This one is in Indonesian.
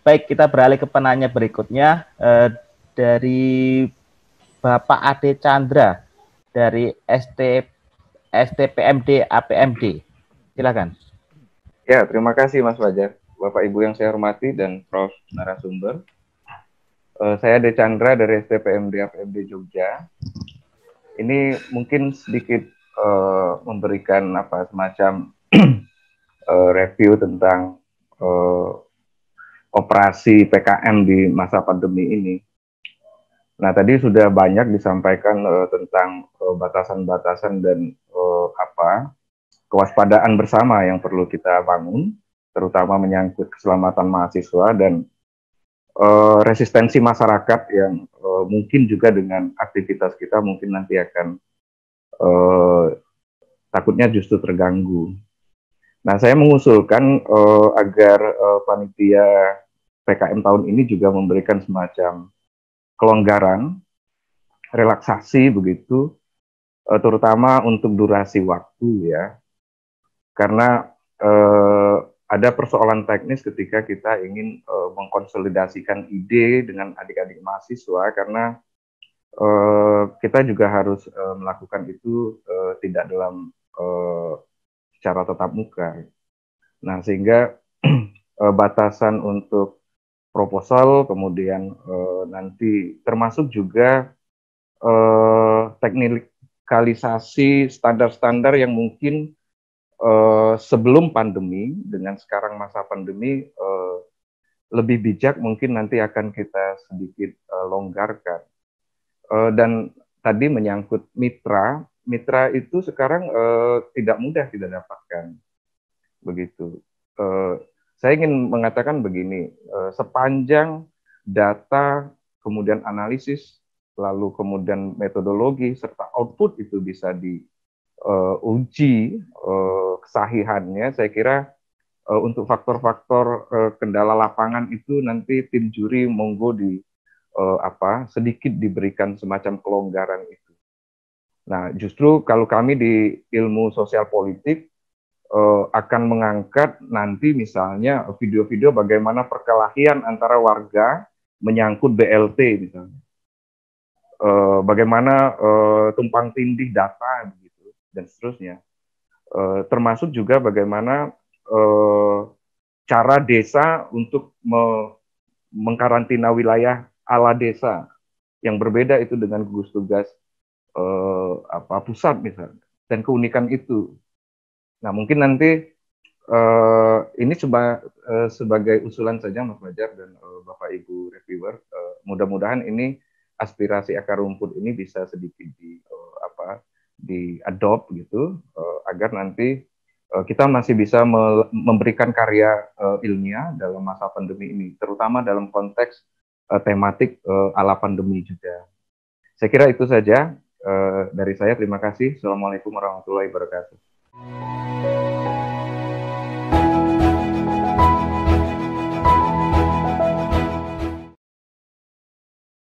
Baik, kita beralih ke penanya berikutnya eh, dari Bapak Ade Chandra dari ST STPMD APMD. Silakan. Ya, terima kasih Mas Wajar. Bapak Ibu yang saya hormati dan Prof narasumber. Eh, saya Ade Chandra dari STPMD APMD Jogja. Ini mungkin sedikit eh, memberikan apa semacam eh, review tentang eh, operasi PKM di masa pandemi ini. Nah, tadi sudah banyak disampaikan uh, tentang eh, batasan-batasan uh, dan uh, apa kewaspadaan bersama yang perlu kita bangun, terutama menyangkut keselamatan mahasiswa dan uh, resistensi masyarakat yang uh, mungkin juga dengan aktivitas kita mungkin nanti akan uh, takutnya justru terganggu. Nah, saya mengusulkan uh, agar uh, panitia PKM tahun ini juga memberikan semacam kelonggaran, relaksasi begitu, uh, terutama untuk durasi waktu ya, karena uh, ada persoalan teknis ketika kita ingin uh, mengkonsolidasikan ide dengan adik-adik mahasiswa karena uh, kita juga harus uh, melakukan itu uh, tidak dalam uh, secara tetap muka. Nah, sehingga eh, batasan untuk proposal kemudian eh, nanti termasuk juga eh, teknikalisasi standar-standar yang mungkin eh, sebelum pandemi dengan sekarang masa pandemi eh, lebih bijak mungkin nanti akan kita sedikit eh, longgarkan. Eh, dan tadi menyangkut mitra mitra itu sekarang uh, tidak mudah kita dapatkan. Begitu. Uh, saya ingin mengatakan begini, uh, sepanjang data kemudian analisis lalu kemudian metodologi serta output itu bisa diuji kesahihannya, saya kira untuk faktor-faktor kendala lapangan itu nanti tim juri monggo di apa sedikit diberikan semacam kelonggaran itu Nah, justru kalau kami di ilmu sosial politik eh, akan mengangkat nanti misalnya video-video bagaimana perkelahian antara warga menyangkut BLT misalnya. Eh, bagaimana eh, tumpang tindih data gitu dan seterusnya. Eh, termasuk juga bagaimana eh, cara desa untuk me mengkarantina wilayah ala desa yang berbeda itu dengan gugus tugas eh, apa pusat misalnya dan keunikan itu. Nah mungkin nanti eh, ini coba eh, sebagai usulan saja Mas Fajar dan eh, Bapak Ibu reviewer, eh, mudah-mudahan ini aspirasi akar rumput ini bisa sedikit di eh, apa di gitu eh, agar nanti eh, kita masih bisa memberikan karya uh, ilmiah dalam masa pandemi ini, terutama dalam konteks uh, tematik uh, ala pandemi juga. Saya kira itu saja. Eh, dari saya terima kasih. Assalamualaikum warahmatullahi wabarakatuh.